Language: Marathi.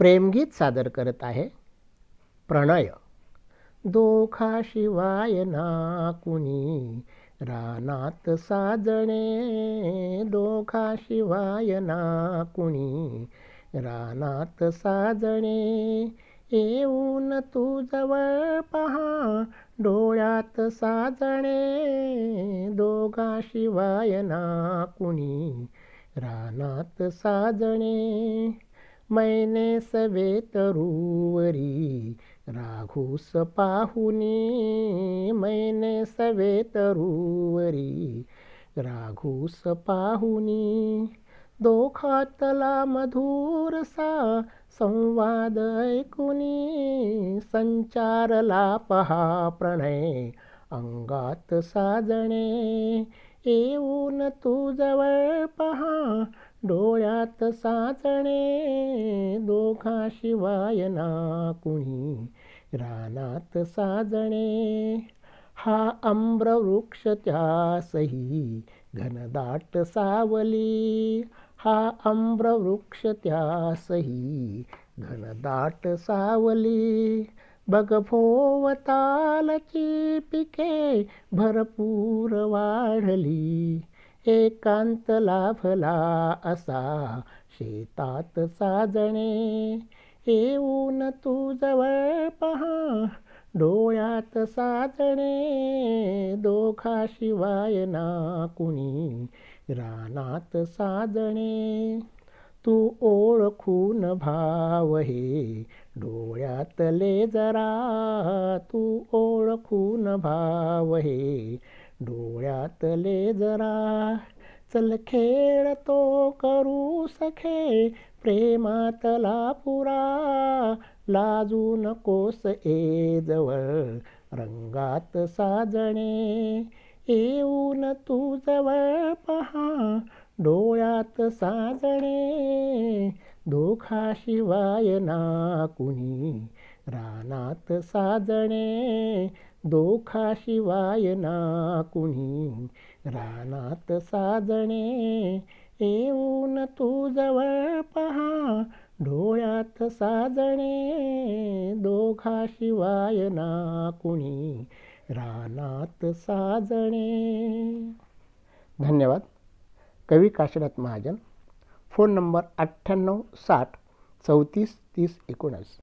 प्रेमगीत सादर करत आहे प्रणय शिवाय ना कुणी रानात साजणे शिवाय ना कुणी रानात साजणे येऊन तू जवळ पहा डोळ्यात साजणे शिवाय ना कुणी रानात साजणे मैने सवेत तरुवरी राघूस पाहुनी मैने सवेत तरुवरी राघूस पाहुनी दोखातला मधुरसा संवाद ऐकुनी संचारला पहा प्रणय अंगात साजणे येऊन तू जवळ पहा डोळ्यात साजणे शिवाय ना कुणी रानात साजणे हा आम्रवृक्ष त्यासही घनदाट सावली हा आम्रवृक्ष त्यासही घनदाट सावली बगभोवतालची पिके भरपूर वाढली एकांत लाभला असा शेतात साजणे येऊन तू जवळ पहा डोळ्यात साजणे शिवाय ना कुणी रानात साजणे तू ओळखून भाव हे डोळ्यातले जरा तू ओळखून भाव हे आतले जरा चल खेळ तो करू सखे प्रेमातला पुरा लाजू नकोस ए जवळ रंगात साजणे येऊन तू जवळ पहा डोळ्यात साजणे शिवाय ना कुणी रानात साजणे दोखाशिवाय ना कुणी रानात साजणे येऊन तू जवळ पहा डोळ्यात साजणे शिवाय ना कुणी रानात साजणे धन्यवाद कवी काशीनाथ महाजन फोन नंबर अठ्ठ्याण्णव साठ चौतीस तीस एकोणीस